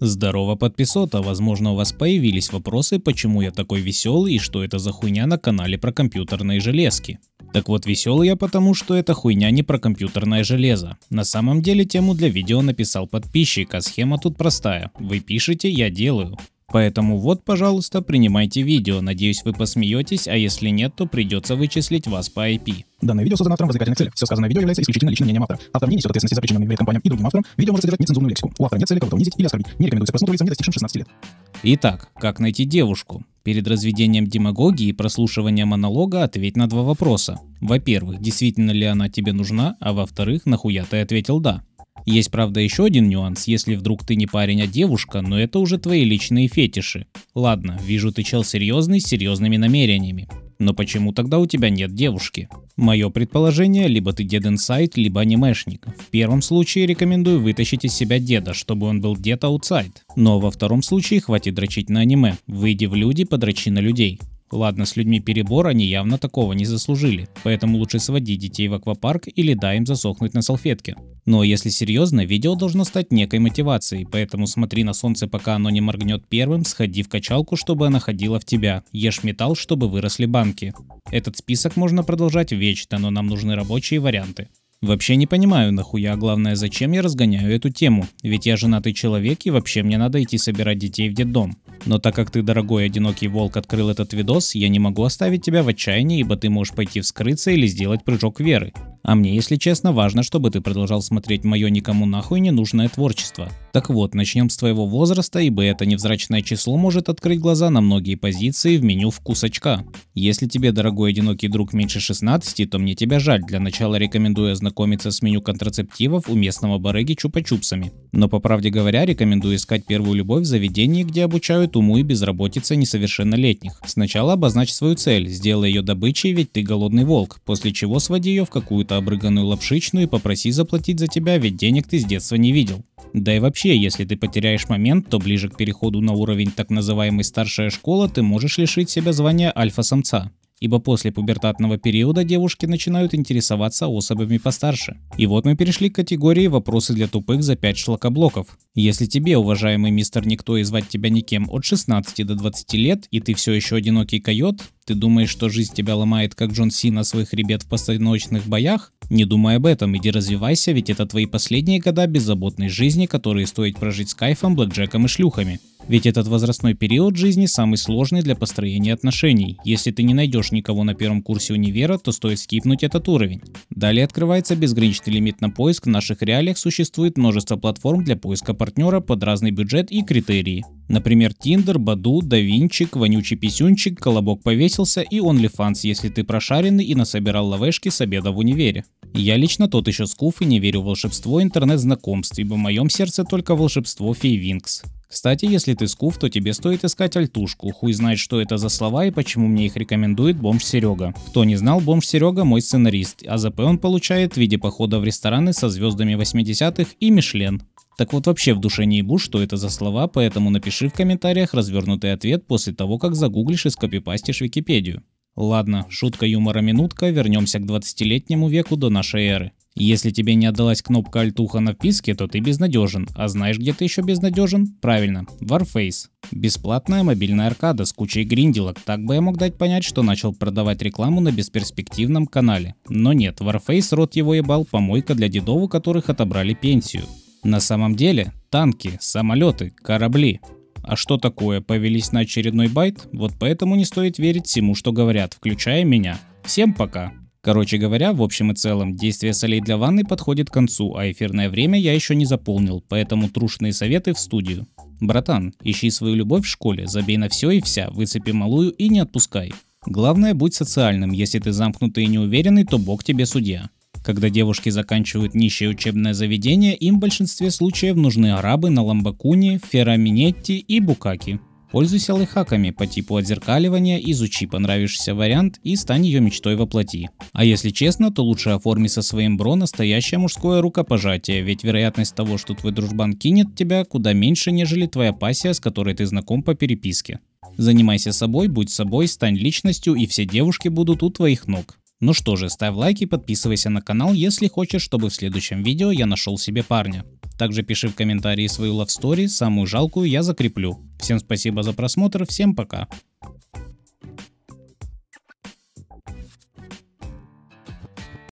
Здорово, подписота! Возможно, у вас появились вопросы, почему я такой веселый и что это за хуйня на канале про компьютерные железки. Так вот, веселый я потому, что это хуйня не про компьютерное железо. На самом деле, тему для видео написал подписчик, а схема тут простая. Вы пишете, я делаю. Поэтому вот, пожалуйста, принимайте видео, надеюсь вы посмеетесь, а если нет, то придется вычислить вас по IP. Данное видео создано автором в развлекательных целях. Все сказанное видео является исключительно личным мнением автора. Автор не несет ответственности за причиненный вред компаниям и другим авторам. Видео может содержать нецензурную лексику. У автора нет цели кого-то унизить или оскорбить. Не рекомендуется просмотр лицам, не достигшим 16 лет. Итак, как найти девушку? Перед разведением демагогии и прослушиванием монолога ответь на два вопроса. Во-первых, действительно ли она тебе нужна, а во-вторых, нахуя ты ответил «да». Есть, правда, еще один нюанс, если вдруг ты не парень, а девушка, но ну, это уже твои личные фетиши. Ладно, вижу ты чел серьезный, с серьезными намерениями. Но почему тогда у тебя нет девушки? Мое предположение, либо ты дед инсайд, либо анимешник. В первом случае рекомендую вытащить из себя деда, чтобы он был дед аутсайд. Но во втором случае хватит дрочить на аниме. Выйди в люди, подрочи на людей. Ладно, с людьми перебор, они явно такого не заслужили, поэтому лучше своди детей в аквапарк или дай им засохнуть на салфетке. Но если серьезно, видео должно стать некой мотивацией, поэтому смотри на солнце, пока оно не моргнет первым, сходи в качалку, чтобы она ходила в тебя, ешь металл, чтобы выросли банки. Этот список можно продолжать вечно, но нам нужны рабочие варианты. Вообще не понимаю, нахуя, главное, зачем я разгоняю эту тему, ведь я женатый человек и вообще мне надо идти собирать детей в детдом. Но так как ты, дорогой одинокий волк, открыл этот видос, я не могу оставить тебя в отчаянии, ибо ты можешь пойти вскрыться или сделать прыжок веры. А мне, если честно, важно, чтобы ты продолжал смотреть мое никому нахуй ненужное творчество. Так вот, начнем с твоего возраста, ибо это невзрачное число может открыть глаза на многие позиции в меню «Вкус Если тебе, дорогой одинокий друг, меньше 16, то мне тебя жаль. Для начала рекомендую ознакомиться с меню контрацептивов у местного барыги чупа-чупсами. Но по правде говоря, рекомендую искать первую любовь в заведении, где обучают уму и безработице несовершеннолетних. Сначала обозначь свою цель, сделай ее добычей, ведь ты голодный волк, после чего своди ее в какую-то обрыганную лапшичную и попроси заплатить за тебя, ведь денег ты с детства не видел. Да и вообще, если ты потеряешь момент, то ближе к переходу на уровень так называемой старшая школа ты можешь лишить себя звания альфа-самца ибо после пубертатного периода девушки начинают интересоваться особями постарше. И вот мы перешли к категории «Вопросы для тупых за 5 шлакоблоков». Если тебе, уважаемый мистер Никто, и звать тебя никем от 16 до 20 лет, и ты все еще одинокий койот, ты думаешь, что жизнь тебя ломает, как Джон Сина свой хребет в постановочных боях, не думай об этом, иди развивайся, ведь это твои последние года беззаботной жизни, которые стоит прожить с кайфом, блэкджеком и шлюхами. Ведь этот возрастной период жизни самый сложный для построения отношений. Если ты не найдешь никого на первом курсе универа, то стоит скипнуть этот уровень. Далее открывается безграничный лимит на поиск. В наших реалиях существует множество платформ для поиска партнера под разный бюджет и критерии. Например, Тиндер, Баду, Давинчик, Вонючий Писюнчик, Колобок повесился и OnlyFans, если ты прошаренный и насобирал ловешки с обеда в универе. Я лично тот еще скуф и не верю в волшебство интернет-знакомств, ибо в моем сердце только волшебство Фейвинкс. Кстати, если ты скуф, то тебе стоит искать альтушку, хуй знает что это за слова и почему мне их рекомендует бомж Серега. Кто не знал, бомж Серега мой сценарист, а ЗП он получает в виде похода в рестораны со звездами 80-х и Мишлен. Так вот вообще в душе не ебу, что это за слова, поэтому напиши в комментариях развернутый ответ после того, как загуглишь и скопипастишь Википедию. Ладно, шутка юмора минутка, вернемся к 20-летнему веку до нашей эры. Если тебе не отдалась кнопка альтуха на вписке, то ты безнадежен. А знаешь, где ты еще безнадежен? Правильно, Warface. Бесплатная мобильная аркада с кучей гринделок, так бы я мог дать понять, что начал продавать рекламу на бесперспективном канале. Но нет, Warface рот его ебал помойка для дедов, у которых отобрали пенсию. На самом деле, танки, самолеты, корабли. А что такое, повелись на очередной байт? Вот поэтому не стоит верить всему, что говорят, включая меня. Всем пока! Короче говоря, в общем и целом, действие солей для ванны подходит к концу, а эфирное время я еще не заполнил, поэтому трушные советы в студию. Братан, ищи свою любовь в школе, забей на все и вся, выцепи малую и не отпускай. Главное, будь социальным, если ты замкнутый и неуверенный, то бог тебе судья. Когда девушки заканчивают нищее учебное заведение, им в большинстве случаев нужны арабы на ламбакуне, фераминетти и букаки. Пользуйся лайфхаками по типу отзеркаливания, изучи понравившийся вариант и стань ее мечтой воплоти. А если честно, то лучше оформи со своим бро настоящее мужское рукопожатие, ведь вероятность того, что твой дружбан кинет тебя, куда меньше, нежели твоя пассия, с которой ты знаком по переписке. Занимайся собой, будь собой, стань личностью и все девушки будут у твоих ног. Ну что же, ставь лайк и подписывайся на канал, если хочешь, чтобы в следующем видео я нашел себе парня. Также пиши в комментарии свою love story, самую жалкую я закреплю. Всем спасибо за просмотр, всем пока.